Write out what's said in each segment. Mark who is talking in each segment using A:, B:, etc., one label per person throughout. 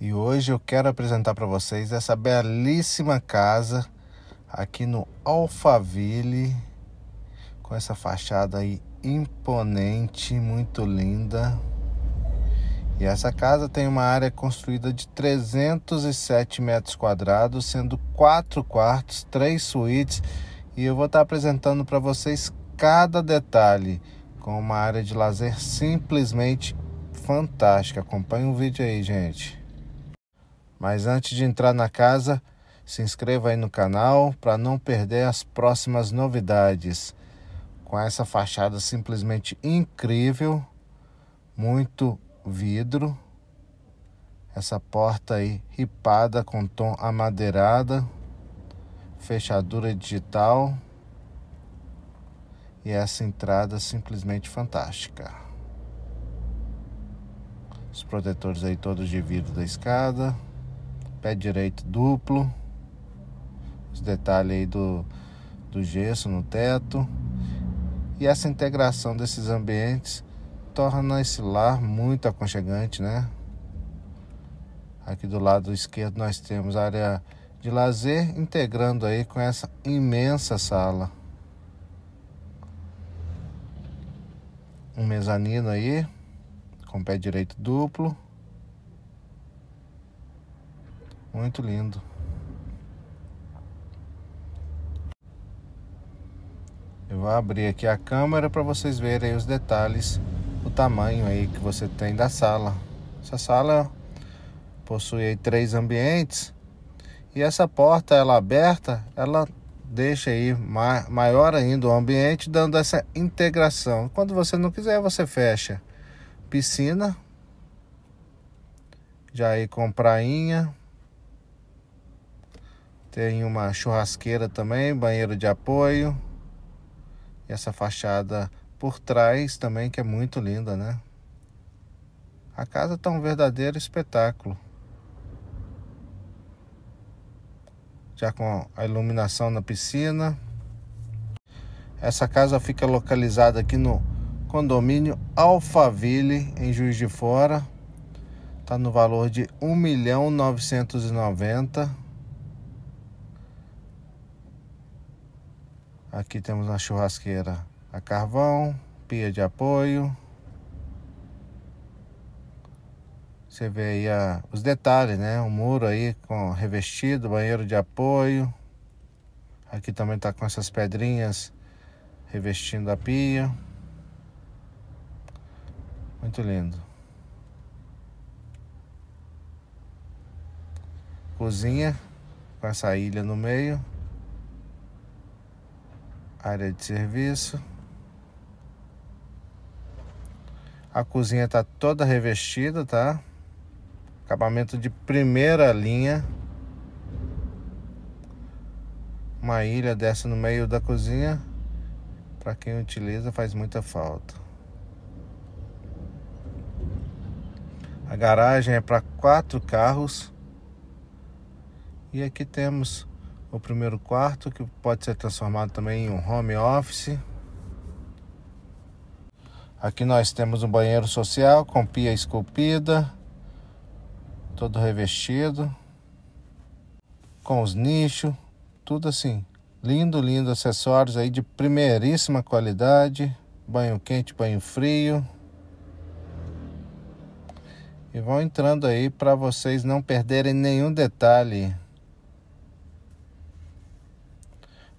A: E hoje eu quero apresentar para vocês essa belíssima casa aqui no Alphaville, com essa fachada aí imponente, muito linda. E essa casa tem uma área construída de 307 metros quadrados, sendo quatro quartos, três suítes, e eu vou estar apresentando para vocês cada detalhe com uma área de lazer simplesmente fantástica. Acompanhe o vídeo aí, gente. Mas antes de entrar na casa, se inscreva aí no canal para não perder as próximas novidades. Com essa fachada simplesmente incrível, muito vidro. Essa porta aí ripada com tom amadeirada, fechadura digital e essa entrada simplesmente fantástica. Os protetores aí todos de vidro da escada pé direito duplo, os detalhes aí do, do gesso no teto. E essa integração desses ambientes torna esse lar muito aconchegante, né? Aqui do lado esquerdo nós temos a área de lazer integrando aí com essa imensa sala. Um mezanino aí com pé direito duplo Muito lindo. Eu vou abrir aqui a câmera para vocês verem os detalhes, o tamanho aí que você tem da sala. Essa sala possui três ambientes e essa porta ela aberta, ela deixa aí maior ainda o ambiente, dando essa integração. Quando você não quiser, você fecha. Piscina, já aí com prainha, tem uma churrasqueira também, banheiro de apoio. E essa fachada por trás também que é muito linda, né? A casa está um verdadeiro espetáculo. Já com a iluminação na piscina. Essa casa fica localizada aqui no condomínio Alphaville, em Juiz de Fora. Está no valor de R$ 1.990.000. Aqui temos uma churrasqueira a carvão, pia de apoio. Você vê aí a, os detalhes, né? O muro aí com revestido, banheiro de apoio. Aqui também tá com essas pedrinhas revestindo a pia. Muito lindo. Cozinha com essa ilha no meio área de serviço. A cozinha está toda revestida, tá? Acabamento de primeira linha. Uma ilha dessa no meio da cozinha, para quem utiliza faz muita falta. A garagem é para quatro carros. E aqui temos o primeiro quarto, que pode ser transformado também em um home office. Aqui nós temos um banheiro social com pia esculpida, todo revestido, com os nichos, tudo assim. Lindo, lindo, acessórios aí de primeiríssima qualidade, banho quente, banho frio. E vão entrando aí para vocês não perderem nenhum detalhe.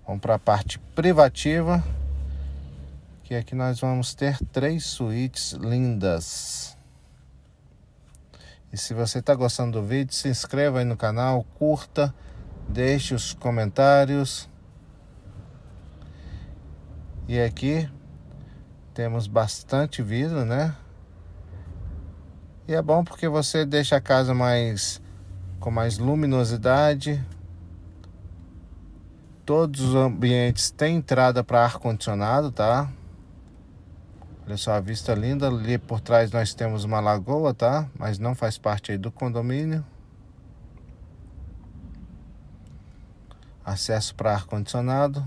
A: Vamos para a parte privativa, que aqui é nós vamos ter três suítes lindas. E se você está gostando do vídeo, se inscreva aí no canal, curta, deixe os comentários. E aqui temos bastante vidro, né? E é bom porque você deixa a casa mais com mais luminosidade, Todos os ambientes têm entrada para ar-condicionado, tá? Olha só a vista linda. Ali por trás nós temos uma lagoa, tá? Mas não faz parte aí do condomínio. Acesso para ar-condicionado.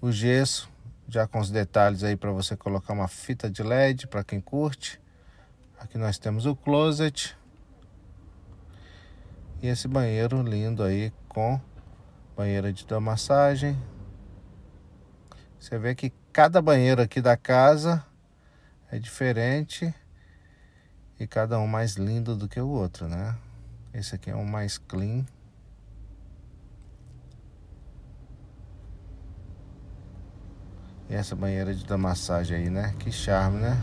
A: O gesso, já com os detalhes aí para você colocar uma fita de LED para quem curte. Aqui nós temos o closet. E esse banheiro lindo aí com banheira de dar massagem. Você vê que cada banheiro aqui da casa é diferente e cada um mais lindo do que o outro, né? Esse aqui é um mais clean. E essa banheira de dar massagem aí, né? Que charme, né?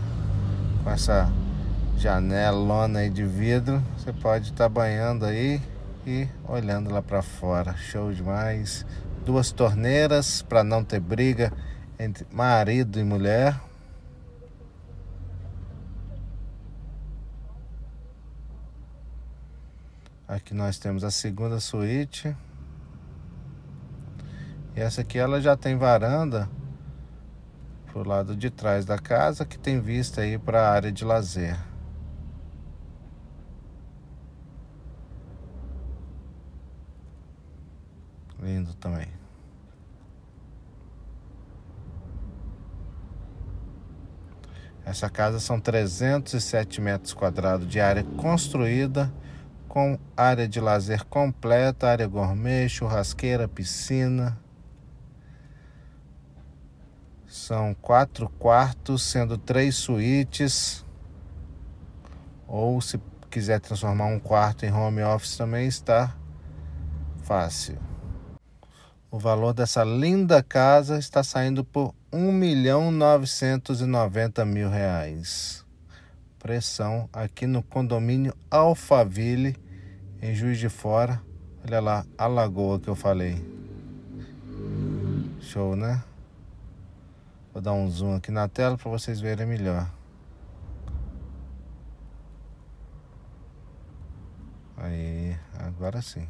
A: Com essa janelona aí de vidro, você pode estar tá banhando aí e olhando lá para fora. Show demais. Duas torneiras para não ter briga entre marido e mulher. Aqui nós temos a segunda suíte. E essa aqui ela já tem varanda pro lado de trás da casa que tem vista aí para a área de lazer. também. Essa casa são 307 metros quadrados de área construída, com área de lazer completa, área gourmet, churrasqueira, piscina. São quatro quartos, sendo três suítes. Ou se quiser transformar um quarto em home office também está fácil. O valor dessa linda casa está saindo por um milhão novecentos e noventa mil reais. Pressão aqui no condomínio Alphaville, em Juiz de Fora. Olha lá a lagoa que eu falei. Show, né? Vou dar um zoom aqui na tela para vocês verem melhor. Aí, agora sim.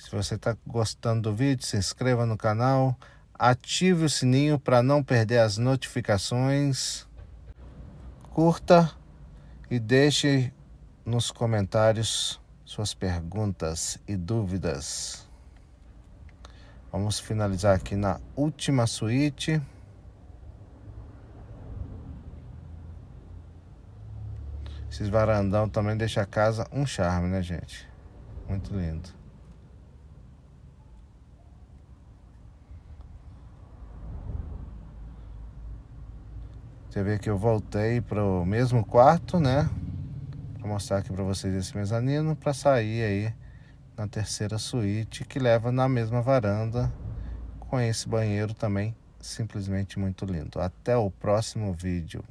A: Se você está gostando do vídeo, se inscreva no canal, ative o sininho para não perder as notificações, curta e deixe nos comentários suas perguntas e dúvidas. Vamos finalizar aqui na última suíte. Esses varandão também deixa a casa um charme, né, gente? Muito lindo. Você vê que eu voltei para o mesmo quarto, né? Para mostrar aqui para vocês esse mezanino para sair aí na terceira suíte que leva na mesma varanda com esse banheiro também simplesmente muito lindo. Até o próximo vídeo.